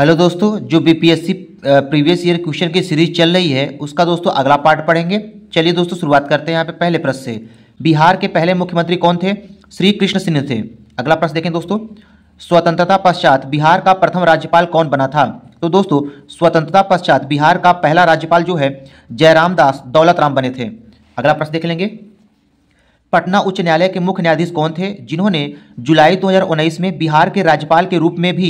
hello दोस्तों जो BPSC previous year question की सीरीज चल रही है उसका दोस्तों अगला पार्ट पढ़ेंगे चलिए दोस्तों शुरुआत करते हैं यहाँ पे पहले प्रश्न से बिहार के पहले मुख्यमंत्री कौन थे श्री कृष्ण सिंह थे अगला प्रश्न देखें दोस्तों स्वतंत्रता पश्चात बिहार का प्रथम राज्यपाल कौन बना था तो दोस्तों स्वतंत्रता पश्चात बिहार का पहला राज्यपाल जो है जयराम दास दौलत राम बने थे अगला प्रश्न देख लेंगे पटना उच्च न्यायालय के मुख्य न्यायाधीश कौन थे जिन्होंने जुलाई 2019 में बिहार के राज्यपाल के रूप में भी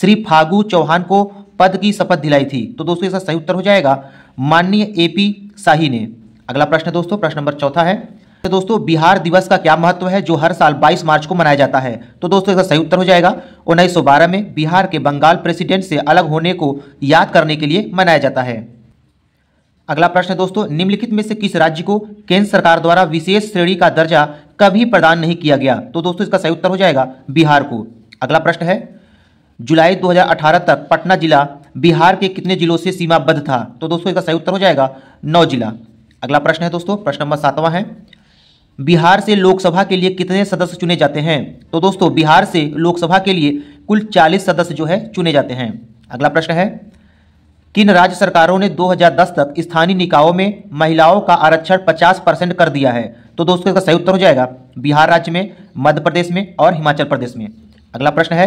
श्री फागू चौहान को पद की शपथ दिलाई थी तो दोस्तों इसका सही उत्तर हो जाएगा माननीय ए पी शाही ने अगला प्रश्न दोस्तों प्रश्न नंबर चौथा है तो दोस्तों बिहार दिवस का क्या महत्व है जो हर साल 22 मार्च को मनाया जाता है तो दोस्तों इसका सही उत्तर हो जाएगा उन्नीस में बिहार के बंगाल प्रेसिडेंट से अलग होने को याद करने के लिए मनाया जाता है अगला प्रश्न है दोस्तों निम्नलिखित में से किस राज्य को केंद्र सरकार द्वारा विशेष श्रेणी का दर्जा कभी प्रदान नहीं किया गया तो दोस्तों इसका सही उत्तर हो जाएगा बिहार को अगला प्रश्न है जुलाई 2018 तक पटना जिला बिहार के कितने जिलों से सीमाबद्ध था तो दोस्तों इसका सही उत्तर हो जाएगा नौ जिला अगला प्रश्न है दोस्तों प्रश्न नंबर सातवा है बिहार से लोकसभा के लिए कितने सदस्य चुने जाते हैं तो दोस्तों बिहार से लोकसभा के लिए कुल चालीस सदस्य जो है चुने जाते हैं अगला प्रश्न है किन राज्य सरकारों ने 2010 तक स्थानीय निकायों में महिलाओं का आरक्षण 50 परसेंट कर दिया है तो दोस्तों इसका सही उत्तर हो जाएगा बिहार राज्य में मध्य प्रदेश में और हिमाचल प्रदेश में अगला प्रश्न है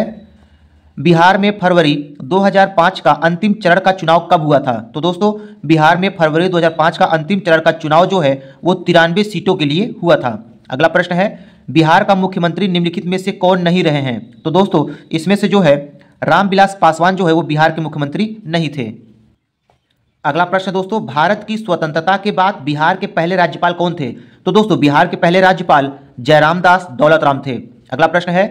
बिहार में फरवरी 2005 का अंतिम चरण का चुनाव कब हुआ था तो दोस्तों बिहार में फरवरी 2005 का अंतिम चरण का चुनाव जो है वो तिरानवे सीटों के लिए हुआ था अगला प्रश्न है बिहार का मुख्यमंत्री निम्नलिखित में से कौन नहीं रहे हैं तो दोस्तों इसमें से जो है रामविलास पासवान जो है वो बिहार के मुख्यमंत्री नहीं थे अगला प्रश्न दोस्तों भारत की स्वतंत्रता के बाद बिहार के पहले राज्यपाल कौन थे तो दोस्तों बिहार के पहले राज्यपाल जयराम दास दौलतराम थे अगला प्रश्न है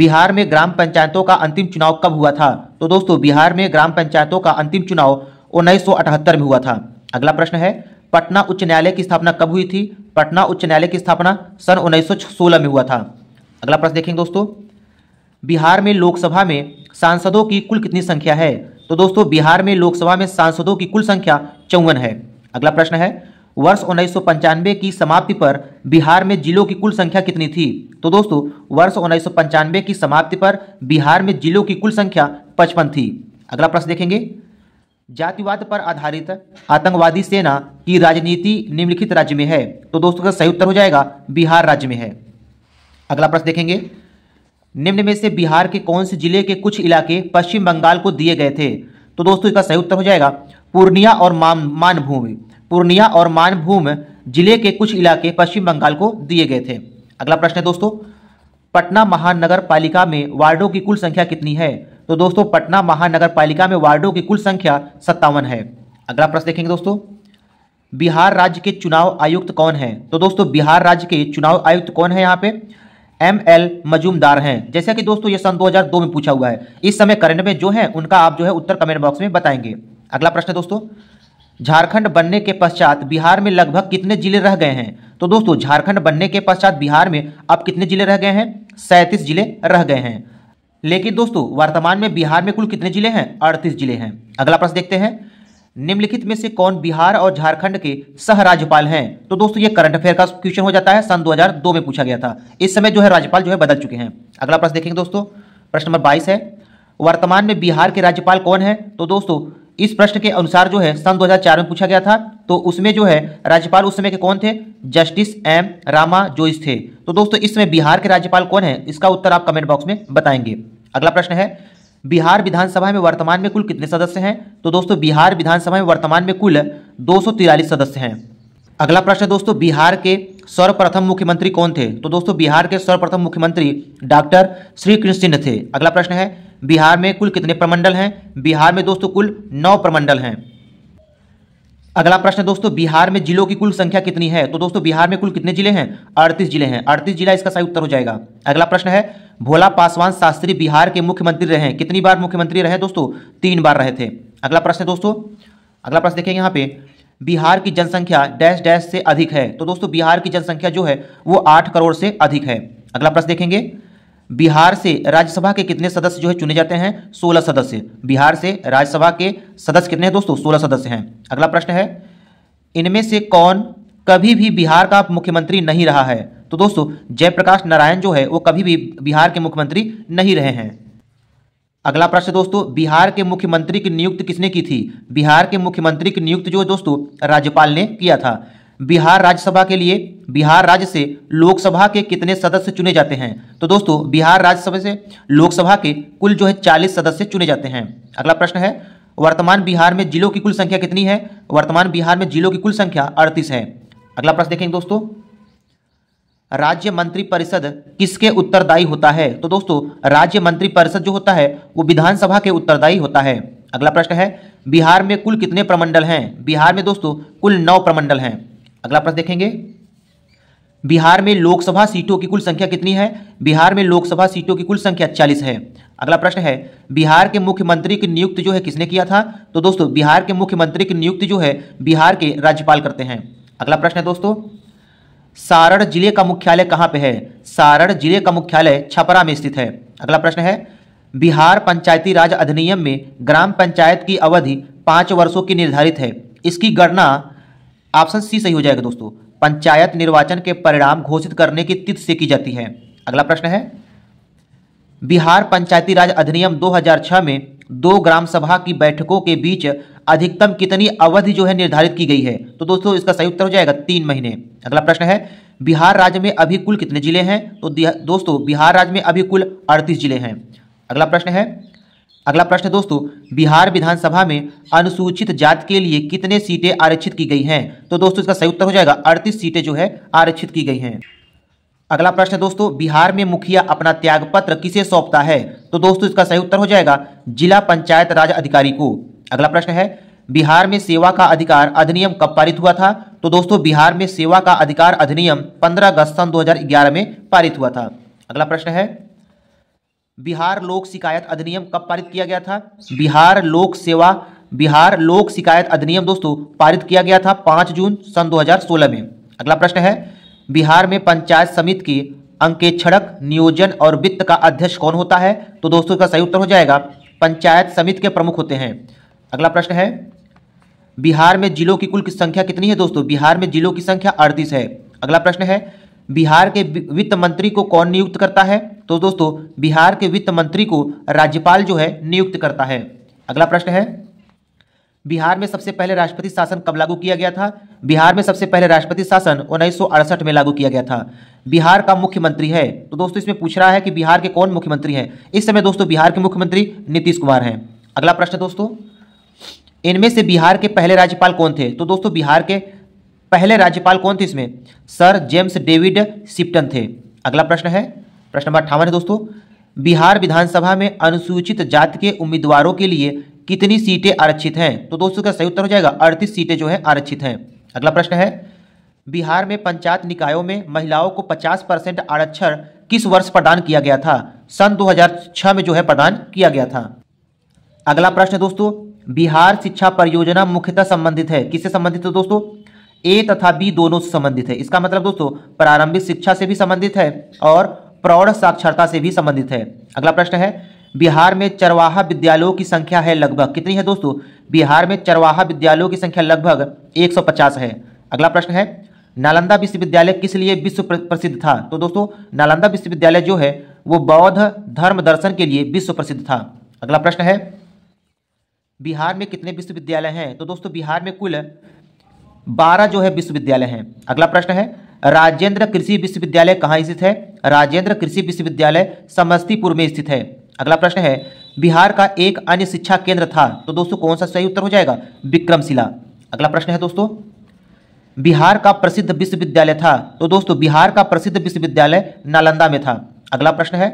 बिहार में ग्राम पंचायतों का अंतिम चुनाव कब हुआ था तो दोस्तों बिहार में ग्राम पंचायतों का अंतिम चुनाव उन्नीस में हुआ था अगला प्रश्न है पटना उच्च न्यायालय की स्थापना कब हुई थी पटना उच्च न्यायालय की स्थापना सन 1916 में हुआ था अगला प्रश्न देखेंगे दोस्तों बिहार में लोकसभा में सांसदों की कुल कितनी संख्या है तो दोस्तों बिहार में लोकसभा में सांसदों की कुल संख्या चौवन है अगला प्रश्न है वर्ष उन्नीस की समाप्ति पर बिहार में जिलों की कुल संख्या कितनी थी तो दोस्तों वर्ष उन्नीस की समाप्ति पर बिहार में जिलों की कुल संख्या पचपन थी अगला प्रश्न देखेंगे जातिवाद पर आधारित आतंकवादी सेना की राजनीति निम्नलिखित राज्य में है तो दोस्तों का सही उत्तर हो जाएगा बिहार राज्य में है अगला प्रश्न देखेंगे निम्न में से बिहार के कौन से जिले के कुछ इलाके पश्चिम बंगाल को दिए गए थे तो दोस्तों इसका सही उत्तर हो जाएगा पूर्णिया और मानभूम पूर्णिया और मानभूम जिले के कुछ इलाके पश्चिम बंगाल को दिए गए थे अगला प्रश्न है दोस्तों पटना महानगर पालिका में वार्डों की कुल संख्या कितनी है तो दोस्तों पटना महानगर पालिका में वार्डों की कुल संख्या सत्तावन है अगला प्रश्न देखेंगे दोस्तों बिहार राज्य के चुनाव आयुक्त कौन है तो दोस्तों बिहार राज्य के चुनाव आयुक्त कौन है यहाँ पे एम एल मजूमदार हैं जैसा कि दोस्तों ये सन 2002 में पूछा हुआ है इस समय करंट में जो है उनका आप जो है उत्तर कमेंट बॉक्स में बताएंगे अगला प्रश्न दोस्तों झारखंड बनने के पश्चात बिहार में लगभग कितने जिले रह गए हैं तो दोस्तों झारखंड बनने के पश्चात बिहार में अब कितने जिले रह गए हैं सैंतीस जिले रह गए हैं लेकिन दोस्तों वर्तमान में बिहार में कुल कितने जिले हैं अड़तीस जिले हैं अगला प्रश्न देखते हैं निम्नलिखित में से कौन बिहार और झारखंड के सह राज्यपाल हैं तो दोस्तों ये करंट अफेयर का क्वेश्चन हो जाता है सन 2002 में पूछा गया था इस समय जो है राज्यपाल जो है बदल चुके हैं अगला प्रश्न देखेंगे दोस्तों प्रश्न नंबर 22 है वर्तमान में बिहार के राज्यपाल कौन है तो दोस्तों इस प्रश्न के अनुसार जो है सन दो में पूछा गया था तो उसमें जो है राज्यपाल उस समय के कौन थे जस्टिस एम रामा जोइस थे तो दोस्तों इस समय बिहार के राज्यपाल कौन है इसका उत्तर आप कमेंट बॉक्स में बताएंगे अगला प्रश्न है बिहार विधानसभा में वर्तमान में कुल कितने सदस्य हैं तो दोस्तों बिहार विधानसभा में वर्तमान में कुल दो सदस्य हैं अगला प्रश्न दोस्तों बिहार के सर्वप्रथम मुख्यमंत्री कौन थे तो दोस्तों बिहार के सर्वप्रथम मुख्यमंत्री डॉक्टर श्री कृष्ण सिंह थे अगला प्रश्न है बिहार में कुल कितने प्रमंडल हैं बिहार में दोस्तों कुल नौ प्रमंडल हैं अगला प्रश्न दोस्तों बिहार में जिलों की कुल संख्या कितनी है तो दोस्तों बिहार में कुल कितने जिले हैं अड़तीस जिले हैं अड़तीस जिला इसका सही उत्तर हो जाएगा अगला प्रश्न है भोला पासवान शास्त्री बिहार के मुख्यमंत्री रहे कितनी बार मुख्यमंत्री रहे दोस्तों तीन बार रहे थे अगला प्रश्न दोस्तों अगला प्रश्न देखेंगे यहाँ पे बिहार की जनसंख्या डैश डैश से अधिक है तो दोस्तों बिहार की जनसंख्या जो है वो आठ करोड़ से अधिक है अगला प्रश्न देखेंगे बिहार से राज्यसभा के कितने सदस्य जो है चुने जाते हैं सोलह सदस्य बिहार से राज्यसभा के सदस्य कितने हैं दोस्तों सोलह सदस्य हैं अगला प्रश्न है इनमें से कौन कभी भी बिहार का मुख्यमंत्री नहीं रहा है तो दोस्तों जयप्रकाश नारायण जो है वो कभी भी बिहार के मुख्यमंत्री नहीं रहे हैं अगला प्रश्न दोस्तों बिहार के मुख्यमंत्री की नियुक्ति किसने की थी बिहार के मुख्यमंत्री की नियुक्ति जो दोस्तों राज्यपाल ने किया था बिहार राज्यसभा के लिए बिहार राज्य से लोकसभा के कितने सदस्य चुने जाते हैं तो दोस्तों बिहार राज्यसभा से लोकसभा के कुल जो है चालीस सदस्य चुने जाते हैं अगला प्रश्न है वर्तमान बिहार में जिलों की कुल संख्या कितनी है वर्तमान बिहार में जिलों की कुल संख्या अड़तीस है अगला प्रश्न देखेंगे दोस्तों राज्य मंत्री परिषद किसके उत्तरदायी होता है तो दोस्तों राज्य मंत्री परिषद जो होता है वो विधानसभा के उत्तरदायी होता है अगला प्रश्न है बिहार में कुल कितने प्रमंडल हैं बिहार में दोस्तों कुल नौ प्रमंडल हैं अगला प्रश्न देखेंगे बिहार में लोकसभा सीटों की कुल संख्या कितनी है बिहार में लोकसभा सीटों की कुल संख्या चालीस है अगला प्रश्न है बिहार के मुख्यमंत्री की नियुक्ति जो है किसने किया था तो दोस्तों बिहार के मुख्यमंत्री की नियुक्ति जो है बिहार के राज्यपाल करते हैं अगला प्रश्न है दोस्तों सारण जिले का मुख्यालय कहाँ पे है सारण जिले का मुख्यालय छपरा में स्थित है अगला प्रश्न है बिहार पंचायती राज अधिनियम में ग्राम पंचायत की अवधि पाँच वर्षों की निर्धारित है इसकी गणना ऑप्शन सी सही हो जाएगा दोस्तों पंचायत निर्वाचन के परिणाम घोषित करने की तिथि से की जाती है अगला प्रश्न है बिहार पंचायती राज अधिनियम 2006 में दो ग्राम सभा की बैठकों के बीच अधिकतम कितनी अवधि जो है निर्धारित की गई है तो दोस्तों इसका सही उत्तर हो जाएगा तीन महीने अगला प्रश्न है बिहार राज्य में अभी कुल कितने जिले हैं तो दोस्तों बिहार राज्य में अभी कुल अड़तीस जिले हैं अगला प्रश्न है अगला प्रश्न दोस्तों बिहार विधानसभा में अनुसूचित जाति के लिए कितने सीटें आरक्षित की गई हैं तो दोस्तों इसका सही उत्तर हो जाएगा अड़तीस सीटें जो है आरक्षित की गई हैं अगला प्रश्न दोस्तों बिहार में मुखिया अपना त्यागपत्र किसे सौंपता है तो दोस्तों इसका सही उत्तर हो जाएगा जिला पंचायत राज अधिकारी को अगला प्रश्न है बिहार में सेवा का अधिकार अधिनियम कब पारित हुआ था तो दोस्तों बिहार में सेवा का अधिकार अधिनियम पंद्रह अगस्त सन दो में पारित हुआ था अगला प्रश्न है बिहार लोक शिकायत अधिनियम कब पारित किया गया था बिहार लोक सेवा बिहार लोक शिकायत अधिनियम दोस्तों पारित किया गया था पांच जून सन 2016 में अगला प्रश्न है बिहार में पंचायत समिति की अंकेक्षणक नियोजन और वित्त का अध्यक्ष कौन होता है तो दोस्तों का सही उत्तर हो जाएगा पंचायत समिति के प्रमुख होते हैं अगला प्रश्न है बिहार में जिलों की कुल की संख्या कितनी है दोस्तों बिहार में जिलों की संख्या अड़तीस है अगला प्रश्न है बिहार के वित्त मंत्री को कौन नियुक्त करता है तो दोस्तों बिहार के वित्त मंत्री को राज्यपाल जो है नियुक्त करता है अगला प्रश्न है बिहार में सबसे पहले राष्ट्रपति शासन कब लागू किया गया था बिहार में सबसे पहले राष्ट्रपति शासन उन्नीस में लागू किया गया था बिहार का मुख्यमंत्री है तो दोस्तों इसमें पूछ रहा है कि बिहार के कौन मुख्यमंत्री हैं इस समय दोस्तों बिहार के मुख्यमंत्री नीतीश कुमार हैं अगला प्रश्न दोस्तों इनमें से बिहार के पहले राज्यपाल कौन थे तो दोस्तों बिहार के पहले राज्यपाल कौन थे इसमें सर जेम्स डेविड सिप्टन थे अगला प्रश्न है प्रश्न नंबर अठावन है दोस्तों बिहार विधानसभा में अनुसूचित जाति के उम्मीदवारों के लिए कितनी सीटें आरक्षित हैं तो दोस्तों का सही उत्तर हो जाएगा अड़तीस सीटें जो है आरक्षित हैं अगला प्रश्न है बिहार में पंचायत निकायों में महिलाओं को 50 परसेंट आरक्षण किस वर्ष प्रदान किया गया था सन 2006 में जो है प्रदान किया गया था अगला प्रश्न दोस्तों बिहार शिक्षा परियोजना मुख्यतः संबंधित है किससे संबंधित है दोस्तों ए तथा बी दोनों से संबंधित है इसका मतलब दोस्तों प्रारंभिक शिक्षा से भी संबंधित है और प्रौढ़ साक्षरता से भी संबंधित है अगला प्रश्न है बिहार में चरवाहा विद्यालयों की संख्या है लगभग कितनी है दोस्तों बिहार में चरवाहा विद्यालयों की संख्या लगभग 150 है अगला प्रश्न है नालंदा विश्वविद्यालय किस लिए विश्व प्रसिद्ध था तो दोस्तों नालंदा विश्वविद्यालय जो है वो बौद्ध धर्म दर्शन के लिए विश्व प्रसिद्ध था अगला प्रश्न है बिहार में कितने विश्वविद्यालय हैं तो दोस्तों बिहार में कुल बारह जो है विश्वविद्यालय हैं अगला प्रश्न है राजेंद्र कृषि विश्वविद्यालय कहाँ स्थित है राजेंद्र कृषि विश्वविद्यालय समस्तीपुर में स्थित है अगला प्रश्न है बिहार का एक अन्य शिक्षा केंद्र था तो दोस्तों कौन सा सही उत्तर हो जाएगा विक्रमशिला अगला प्रश्न है दोस्तों बिहार का प्रसिद्ध विश्वविद्यालय था तो दोस्तों बिहार का प्रसिद्ध विश्वविद्यालय नालंदा में था अगला प्रश्न है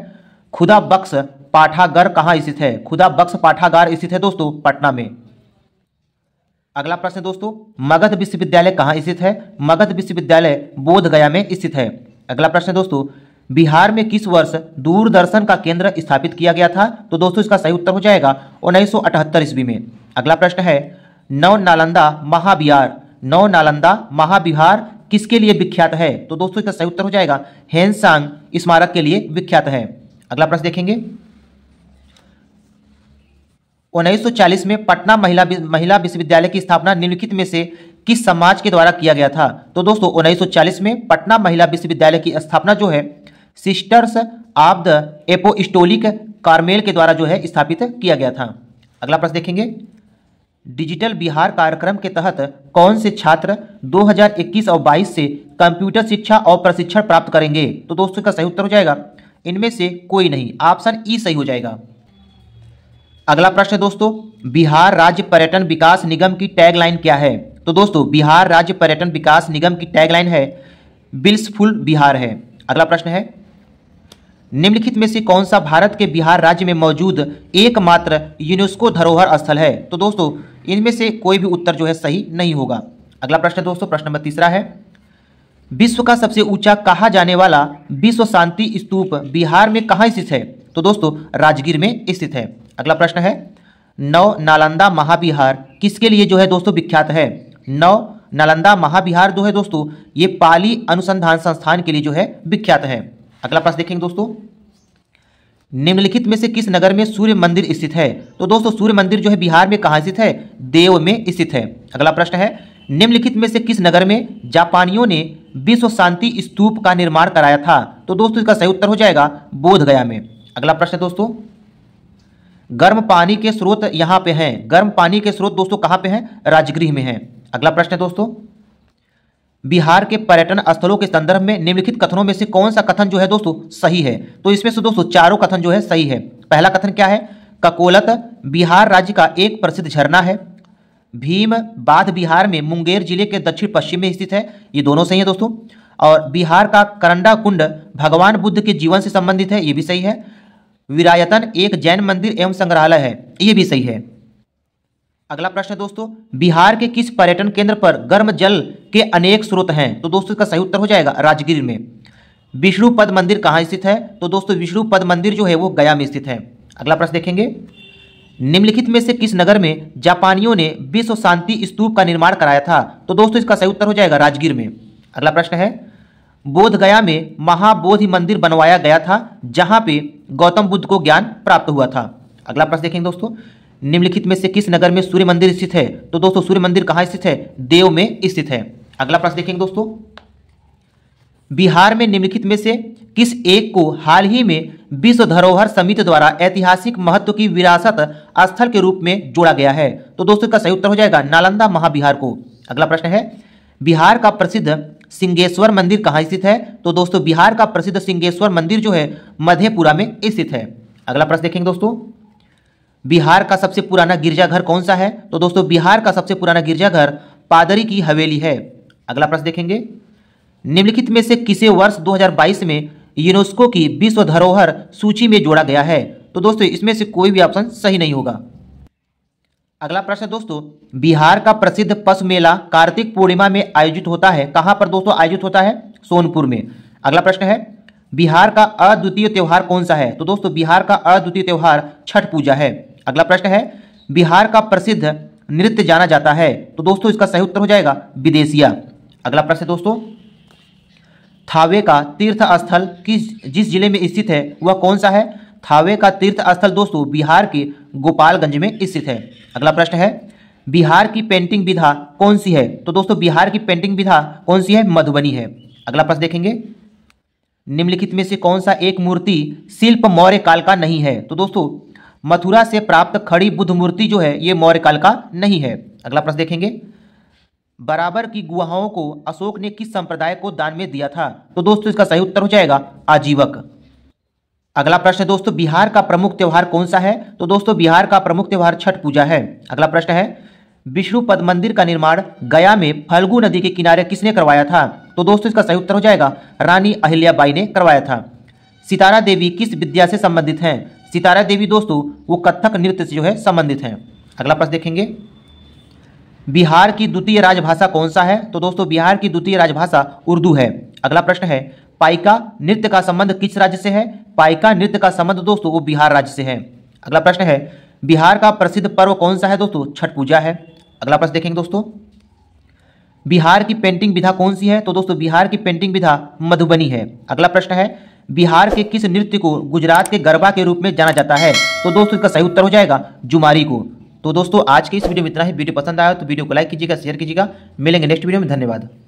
खुदा बक्स पाठागार कहाँ स्थित है खुदा बक्स पाठागार स्थित है दोस्तों पटना में अगला प्रश्न दोस्तों मगध विश्वविद्यालय कहाँ स्थित है मगध विश्वविद्यालय बोधगया में स्थित है अगला प्रश्न दोस्तों बिहार में किस वर्ष दूरदर्शन का केंद्र स्थापित किया गया था तो दोस्तों इसका सही उत्तर हो जाएगा उन्नीस सौ ईस्वी में अगला प्रश्न है नव नालंदा महाबिहार नव नालंदा महाबिहार किसके लिए विख्यात है तो दोस्तों इसका सही उत्तर हो जाएगा हेनसांग स्मारक के लिए विख्यात है अगला प्रश्न देखेंगे 1940 में पटना महिला महिला विश्वविद्यालय की स्थापना निम्नलिखित में से किस समाज के द्वारा किया गया था तो दोस्तों 1940 में पटना महिला विश्वविद्यालय की स्थापना जो है sisters of the apostolic Carmel के द्वारा जो है स्थापित किया गया था अगला प्रश्न देखेंगे डिजिटल बिहार कार्यक्रम के तहत कौन से छात्र 2021 और 22 से कंप्यूटर शिक्षा और प्रशिक्षण प्राप्त करेंगे तो दोस्तों का सही उत्तर हो जाएगा इनमें से कोई नहीं ऑप्शन ई सही हो जाएगा अगला प्रश्न दोस्तों बिहार राज्य पर्यटन विकास निगम की टैगलाइन क्या है तो दोस्तों बिहार राज्य पर्यटन विकास निगम की टैगलाइन है बिल्सफुल बिहार है अगला प्रश्न है निम्नलिखित में से कौन सा भारत के बिहार राज्य में मौजूद एकमात्र यूनेस्को धरोहर स्थल है तो दोस्तों इनमें से कोई भी उत्तर जो है सही नहीं होगा अगला प्रश्न दोस्तों प्रश्न नंबर तीसरा है विश्व का सबसे ऊंचा कहा जाने वाला विश्व शांति स्तूप बिहार में कहाँ स्थित है तो दोस्तों राजगीर में स्थित है अगला प्रश्न है नौ नालंदा महाविहार किसके लिए जो है दोस्तों विख्यात है नौ नालंदा महाविहार जो है दोस्तों ये पाली अनुसंधान संस्थान के लिए जो है विख्यात है अगला प्रश्न देखेंगे दोस्तों निम्नलिखित में से किस नगर में सूर्य मंदिर स्थित है तो दोस्तों सूर्य मंदिर जो है बिहार में कहाँ स्थित है देव में स्थित है अगला प्रश्न है निम्नलिखित में से किस नगर में जापानियों ने विश्व शांति स्तूप का निर्माण कराया था तो दोस्तों इसका सही उत्तर हो जाएगा बोधगया में अगला प्रश्न दोस्तों गर्म पानी के स्रोत यहाँ पे हैं गर्म पानी के स्रोत दोस्तों कहाँ पे हैं राजगृह में हैं अगला प्रश्न है दोस्तों बिहार के पर्यटन स्थलों के संदर्भ में निम्नलिखित कथनों में से कौन सा कथन जो है दोस्तों सही है तो इसमें से दोस्तों चारों कथन जो है सही है पहला कथन क्या है ककोलत बिहार राज्य का एक प्रसिद्ध झरना है भीम बाध बिहार में मुंगेर जिले के दक्षिण पश्चिम में स्थित है ये दोनों सही है दोस्तों और बिहार का करंडा कुंड भगवान बुद्ध के जीवन से संबंधित है ये भी सही है विरायतन एक जैन मंदिर एवं संग्रहालय है ये भी सही है अगला प्रश्न है दोस्तों बिहार के किस पर्यटन केंद्र पर गर्म जल के अनेक स्रोत हैं तो दोस्तों इसका सही उत्तर हो जाएगा राजगीर में विष्णु पद मंदिर कहाँ स्थित है तो दोस्तों विष्णु पद मंदिर जो है वो गया में स्थित है अगला प्रश्न देखेंगे निम्नलिखित में से किस नगर में जापानियों ने विश्व शांति स्तूप का निर्माण कराया था तो दोस्तों इसका सही उत्तर हो जाएगा राजगीर में अगला प्रश्न है बोधगया में महाबोधि मंदिर बनवाया गया था जहाँ पे गौतम बुद्ध को ज्ञान प्राप्त हुआ था अगला प्रश्न देखेंगे दोस्तों निम्नलिखित में से किस नगर में सूर्य मंदिर स्थित है तो दोस्तों सूर्य मंदिर कहाँ स्थित है देव में स्थित है अगला प्रश्न देखेंगे दोस्तों बिहार में निम्नलिखित में से किस एक को हाल ही में विश्व धरोहर समिति द्वारा ऐतिहासिक महत्व की विरासत स्थल के रूप में जोड़ा गया है तो दोस्तों इसका सही उत्तर हो जाएगा नालंदा महाबिहार को अगला प्रश्न है बिहार का प्रसिद्ध सिंगेश्वर मंदिर कहाँ स्थित है तो दोस्तों बिहार का प्रसिद्ध सिंगेश्वर मंदिर जो है मधेपुरा में स्थित है अगला प्रश्न देखेंगे दोस्तों बिहार का सबसे पुराना गिरजाघर कौन सा है तो दोस्तों बिहार का सबसे पुराना गिरजाघर पादरी की हवेली है अगला प्रश्न देखेंगे निम्नलिखित में से किसे वर्ष 2022 में यूनेस्को की विश्व धरोहर सूची में जोड़ा गया है तो दोस्तों इसमें से कोई भी ऑप्शन सही नहीं होगा अगला प्रश्न दोस्तों बिहार का प्रसिद्ध पशु मेला कार्तिक पूर्णिमा में आयोजित होता है कहां पर दोस्तों आयोजित होता है सोनपुर में अगला प्रश्न है बिहार का अद्वितीय त्यौहार कौन सा है तो दोस्तों बिहार का अद्वितीय त्यौहार छठ पूजा है अगला प्रश्न है बिहार का प्रसिद्ध नृत्य जाना जाता है तो दोस्तों इसका सही उत्तर हो जाएगा विदेशिया अगला प्रश्न दोस्तों थावे का तीर्थ स्थल किस जिस जिले में स्थित है वह कौन सा है थावे का तीर्थ स्थल दोस्तों बिहार के गोपालगंज में स्थित है अगला प्रश्न है बिहार की पेंटिंग विधा कौन सी है तो दोस्तों बिहार की पेंटिंग विधा कौन सी है मधुबनी है अगला प्रश्न देखेंगे निम्नलिखित में से कौन सा एक मूर्ति शिल्प मौर्य काल का नहीं है तो दोस्तों मथुरा से प्राप्त खड़ी बुद्ध मूर्ति जो है ये मौर्य काल का नहीं है अगला प्रश्न देखेंगे बराबर की गुहाओं को अशोक ने किस संप्रदाय को दान में दिया था तो दोस्तों इसका सही उत्तर हो जाएगा आजीवक अगला प्रश्न दोस्तों बिहार का प्रमुख त्यौहार कौन सा है तो दोस्तों बिहार का प्रमुख त्यौहार छठ पूजा है अगला प्रश्न है विष्णु पद मंदिर का निर्माण गया में फलगु नदी के किनारे किसने करवाया था तो दोस्तों इसका सही उत्तर हो जाएगा रानी अहिल्याबाई ने करवाया था सितारा देवी किस विद्या से संबंधित हैं सितारा देवी दोस्तों वो कथक नृत्य से जो है संबंधित हैं अगला प्रश्न देखेंगे बिहार की द्वितीय राजभाषा कौन सा है तो दोस्तों बिहार की द्वितीय राजभाषा उर्दू है अगला प्रश्न है पाइका नृत्य का संबंध किस राज्य से है पाइका नृत्य का संबंध दोस्तों वो बिहार राज्य से है अगला प्रश्न है बिहार का प्रसिद्ध पर्व कौन सा है दोस्तों छठ पूजा है अगला प्रश्न देखेंगे दोस्तों बिहार की पेंटिंग विधा कौन सी है तो दोस्तों बिहार की पेंटिंग विधा मधुबनी है अगला प्रश्न है बिहार के किस नृत्य को गुजरात के गरबा के रूप में जाना जाता है तो दोस्तों इसका सही उत्तर हो जाएगा जुमारी को तो दोस्तों आज के इस वीडियो में इतना ही वीडियो पसंद आया तो वीडियो को लाइक कीजिएगा शेयर कीजिएगा मिलेंगे नेक्स्ट वीडियो में धन्यवाद